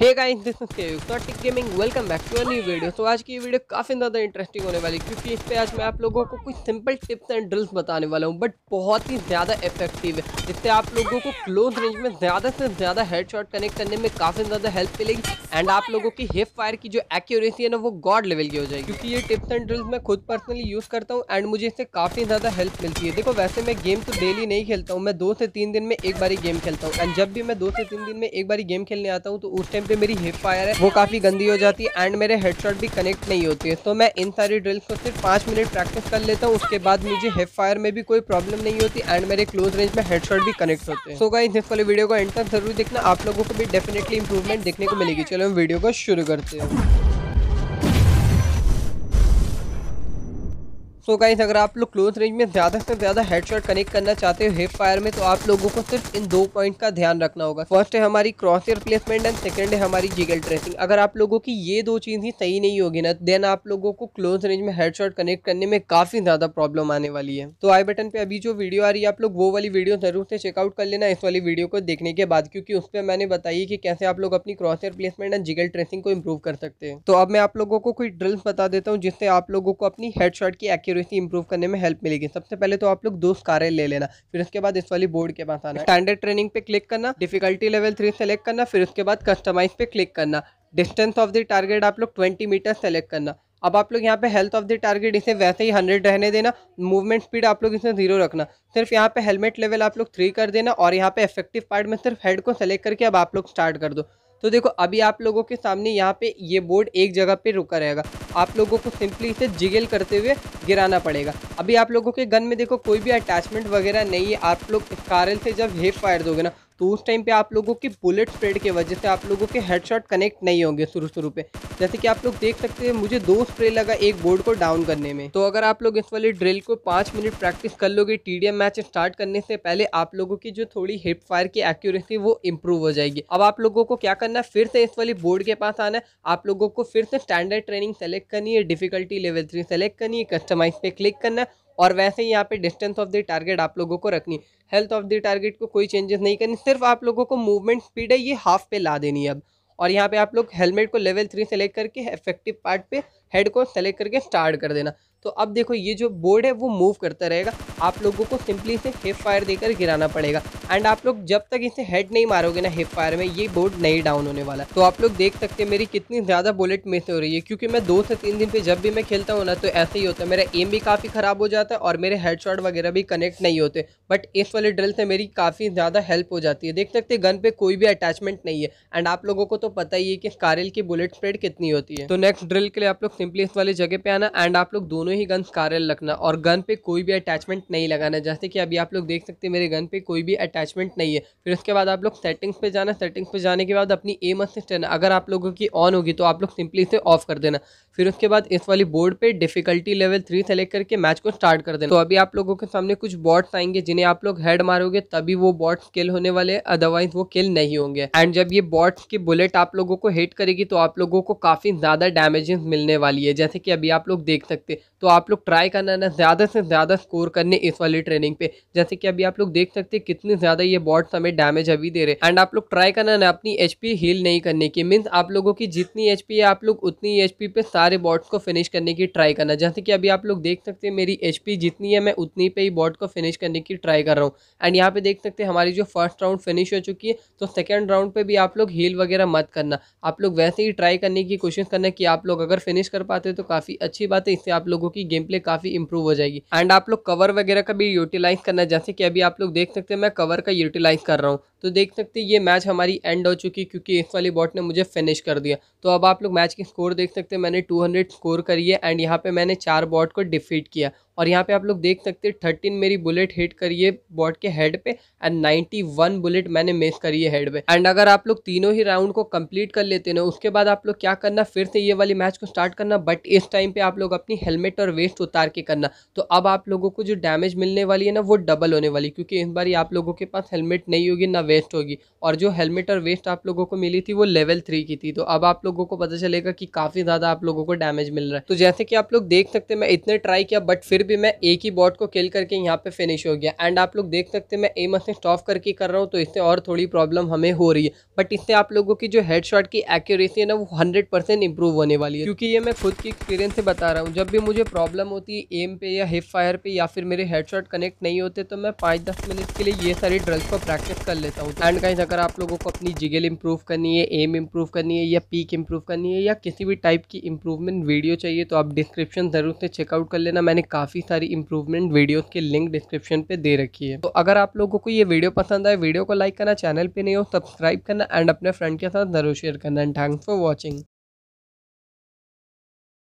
hey guys this is gaming welcome back to new video तो आज की video काफ़ी ज़्यादा इंटरेस्टिंग होने वाली क्योंकि इस पर आज मैं आप लोगों को कुछ सिंपल टिप्स एंड ड्रिल्स बताने वाला हूँ बट बहुत ही ज़्यादा इफेक्टिव है जिससे आप लोगों को क्लोज रेंज में ज़्यादा से ज़्यादा हेड शॉट कनेक्ट करने में काफ़ी ज़्यादा हेल्प मिलेगी एंड आप लोगों की हिप फायर की जो एक्यूरेसी है ना वो गॉड लेवल की हो जाएगी क्योंकि ये टिप्स एंड ड्रिल्स मैं खुद पर्सनली यूज़ करता हूँ एंड मुझे इससे काफ़ी ज़्यादा हेल्प मिलती है देखो वैसे मैं गेम तो डेली नहीं खेलता हूँ मैं दो से तीन दिन में एक बार ही गेम खेलता हूँ एंड जब भी मैं दो से तीन दिन में एक बार गेम खेलने आता हूँ तो उस टाइम टाइम पे मेरी हिप फायर है वो काफ़ी गंदी हो जाती है एंड मेरे हेडशॉट भी कनेक्ट नहीं होती है तो मैं इन सारी ड्रिल्स को सिर्फ पांच मिनट प्रैक्टिस कर लेता हूँ उसके बाद मुझे हिप फायर में भी कोई प्रॉब्लम नहीं होती एंड मेरे क्लोज रेंज में हेडशॉट भी कनेक्ट होते हैं सो गाइस इस वाले वीडियो को एंड तक जरूर देखना आप लोगों को भी डेफिनेटली इंप्रूवमेंट देखने को मिलेगी चलो हम वीडियो को शुरू करते हैं सो so गाइस अगर आप लोग क्लोज रेंज में ज़्यादा से ज़्यादा हेडशॉट कनेक्ट करना चाहते हो हिप फायर में तो आप लोगों को सिर्फ इन दो पॉइंट का ध्यान रखना होगा फर्स्ट है हमारी crosshair placement and second है हमारी जिगल ट्रेसिंग अगर आप लोगों की ये दो चीज़ ही सही नहीं होगी ना देन आप लोगों को क्लोज रेंज में हेडशॉट कनेक्ट करने में काफ़ी ज़्यादा प्रॉब्लम आने वाली है तो आई बटन पर अभी जो वीडियो आ रही है आप लोग वो वाली वीडियो ज़रूर से चेकआउट कर लेना इस वाली वीडियो को देखने के बाद क्योंकि उस पर मैंने बताई कि कैसे आप लोग अपनी crosshair placement and jiggle tracing को इम्प्रूव कर सकते हैं तो अब मैं आप लोगों को कोई ड्रिल्स बता देता हूँ जिससे आप लोगों को अपनी हेड की एक्यूरेसी इंप्रूव करने में हेल्प मिलेगी सबसे पहले तो आप लोग दो स्कारें ले लेना फिर उसके बाद इस वाली बोर्ड के पास आना स्टैंडर्ड ट्रेनिंग पे क्लिक करना डिफिकल्टी लेवल थ्री सेलेक्ट करना फिर उसके बाद कस्टमाइज पे क्लिक करना डिस्टेंस ऑफ द टारगेट आप लोग ट्वेंटी मीटर सेलेक्ट करना अब आप लोग यहाँ पे हेल्थ ऑफ द टारगेट इसे वैसे ही हंड्रेड रहने देना मूवमेंट स्पीड आप लोग इसे जीरो रखना सिर्फ यहाँ पे हेलमेट लेवल आप लोग थ्री कर देना और यहाँ पे इफेक्टिव पार्ट में सिर्फ हेड को सेलेक्ट करके अब आप लोग स्टार्ट कर दो तो देखो अभी आप लोगों के सामने यहाँ पे ये बोर्ड एक जगह पे रुका रहेगा आप लोगों को सिंपली इसे जिगेल करते हुए गिराना पड़ेगा अभी आप लोगों के गन में देखो कोई भी अटैचमेंट वगैरह नहीं है आप लोग कारल से जब हेप फायर दोगे ना तो उस टाइम पे आप लोगों के बुलेट स्प्रेड की वजह से आप लोगों के हेडशॉट कनेक्ट नहीं होंगे शुरू शुरू पे जैसे कि आप लोग देख सकते हैं मुझे दो स्प्रे लगा एक बोर्ड को डाउन करने में तो अगर आप लोग इस वाले ड्रिल को पाँच मिनट प्रैक्टिस कर लोगे टी मैच स्टार्ट करने से पहले आप लोगों की जो थोड़ी हिप फायर की एक्यूरेसी वो इम्प्रूव हो जाएगी अब आप लोगों को क्या करना है फिर से इस वाली बोर्ड के पास आना है आप लोगों को फिर से स्टैंडर्ड ट्रेनिंग सेलेक्ट करनी है डिफिकल्टी लेवल थ्री सेलेक्ट करनी है कस्टमाइज पे क्लिक करना है और वैसे ही यहाँ पे डिस्टेंस ऑफ द टारगेट आप लोगों को रखनी हेल्थ ऑफ द टारगेट को कोई चेंजेस नहीं करनी सिर्फ आप लोगों को मूवमेंट स्पीड है ये हाफ पे ला देनी है अब और यहाँ पे आप लोग हेलमेट को लेवल थ्री सेलेक्ट करके इफेक्टिव पार्ट पे हेड को सेलेक्ट करके स्टार्ट कर देना तो अब देखो ये जो बोर्ड है वो मूव करता रहेगा आप लोगों को सिंपली इसे हेप फायर देकर गिराना पड़ेगा एंड आप लोग जब तक इसे हेड नहीं मारोगे ना हेप फायर में ये बोर्ड नहीं डाउन होने वाला तो आप लोग देख सकते हैं मेरी कितनी ज़्यादा बुलेट मिस हो रही है क्योंकि मैं दो से तीन दिन पे जब भी मैं खेलता हूँ ना तो ऐसे ही होता है मेरा एम भी काफ़ी ख़राब हो जाता है और मेरे शॉट वगैरह भी कनेक्ट नहीं होते बट इस वाले ड्रिल से मेरी काफ़ी ज़्यादा हेल्प हो जाती है देख सकते गन पे कोई भी अटैचमेंट नहीं है एंड आप लोगों को तो पता ही है कि कारिल की बुलेट स्प्रेड कितनी होती है तो नेक्स्ट ड्रिल के लिए आप लोग सिंपली इस वाली जगह पे आना एंड आप लोग दोनों दोनों ही गन्स कारल रखना और गन पे कोई भी अटैचमेंट नहीं लगाना जैसे कि अभी आप लोग देख सकते हैं मेरे गन पे कोई भी अटैचमेंट नहीं है फिर उसके बाद आप लोग सेटिंग्स पे जाना सेटिंग्स पे जाने के बाद अपनी एम असिस्ट है ना अगर आप लोगों की ऑन होगी तो आप लोग सिंपली इसे ऑफ कर देना फिर उसके बाद इस वाली बोर्ड पर डिफिकल्टी लेवल थ्री सेलेक्ट करके मैच को स्टार्ट कर देना तो अभी आप लोगों के सामने कुछ बॉट्स आएंगे जिन्हें आप लोग हेड मारोगे तभी वो बॉट्स किल होने वाले अदरवाइज वो किल नहीं होंगे एंड जब ये बॉट्स की बुलेट आप लोगों को हिट करेगी तो आप लोगों को काफ़ी ज़्यादा डैमेजेस मिलने वाली है जैसे कि अभी आप लोग देख सकते हैं तो आप लोग ट्राई करना ना ज़्यादा से ज़्यादा स्कोर करने इस वाली ट्रेनिंग पे जैसे कि अभी आप लोग देख सकते हैं कितने ज़्यादा ये बॉट्स हमें डैमेज अभी दे रहे हैं एंड आप लोग ट्राई करना ना अपनी एच हील नहीं करने की मीन्स आप लोगों की जितनी एच है आप लोग उतनी एच पे सारे बॉट्स को फिनिश करने की ट्राई करना जैसे कि अभी आप लोग देख सकते हैं मेरी एच जितनी है मैं उतनी पे ही बॉट को फिनिश करने की ट्राई कर रहा हूँ एंड यहाँ पर देख सकते हैं हमारी जो फर्स्ट राउंड फिनिश हो चुकी है तो सेकेंड राउंड पर भी आप लोग हील वगैरह मत करना आप लोग वैसे ही ट्राई करने की कोशिश करना कि आप लोग अगर फिनिश कर पाते तो काफ़ी अच्छी बात है इससे आप लोगों कि गेम प्ले काफ़ी इंप्रूव हो जाएगी एंड आप लोग कवर वगैरह का भी यूटिलाइज करना जैसे कि अभी आप लोग देख सकते हैं मैं कवर का यूटिलाइज कर रहा हूँ तो देख सकते ये मैच हमारी एंड हो चुकी क्योंकि इस वाली बॉट ने मुझे फिनिश कर दिया तो अब आप लोग मैच की स्कोर देख सकते हैं मैंने 200 स्कोर करी है एंड यहाँ पे मैंने चार बॉट को डिफीट किया और यहाँ पे आप लोग देख सकते हैं थर्टीन मेरी बुलेट हिट करी है बॉट के हेड पे एंड नाइन्टी वन बुलेट मैंने मिस करी है हेड पे एंड अगर आप लोग तीनों ही राउंड को कंप्लीट कर लेते ना उसके बाद आप लोग क्या करना फिर से ये वाली मैच को स्टार्ट करना बट इस टाइम पे आप लोग अपनी हेलमेट और वेस्ट उतार के करना तो अब आप लोगों को जो डैमेज मिलने वाली है ना वो डबल होने वाली क्योंकि इस बार आप लोगों के पास हेलमेट नहीं होगी ना वेस्ट होगी और जो हेलमेट और वेस्ट आप लोगों को मिली थी वो लेवल थ्री की थी तो अब आप लोगों को पता चलेगा कि काफ़ी ज़्यादा आप लोगों को डैमेज मिल रहा है तो जैसे कि आप लोग देख सकते मैं इतने ट्राई किया बट फिर भी मैं एक ही बॉट को किल करके यहाँ पे फिनिश हो गया एंड आप लोग देख सकते मैं एम से स्टॉफ करके कर रहा हूँ तो इससे और थोड़ी प्रॉब्लम हमें हो रही है बट इससे आप लोगों की जो हेड की एक्यूरेसी है ना वो हंड्रेड परसेंट इंप्रूव होने वाली है क्योंकि ये मैं खुद की एक्सपीरियंस से बता रहा हूँ जब भी मुझे प्रॉब्लम होती है एम पे या हिप फायर पे या फिर मेरे हेड कनेक्ट नहीं होते तो मैं पाँच दस मिनट के लिए ये सारी ड्रग्स को प्रैक्टिस कर लेता हूँ हूँ एंड कहीं अगर आप लोगों को अपनी जिगल इंप्रूव करनी है एम इंप्रूव करनी है या पीक इंप्रूव करनी है या किसी भी टाइप की इंप्रूवमेंट वीडियो चाहिए तो आप डिस्क्रिप्शन ज़रूर से चेकआउट कर लेना मैंने काफ़ी सारी इंप्रूवमेंट वीडियोज़ के लिंक डिस्क्रिप्शन पर दे रखी है तो अगर आप लोगों को ये वीडियो पसंद आए वीडियो को लाइक करना चैनल पर नहीं हो सब्सक्राइब करना एंड अपने फ्रेंड के साथ ज़रूर शेयर करना एंड थैंक्स फॉर वॉचिंग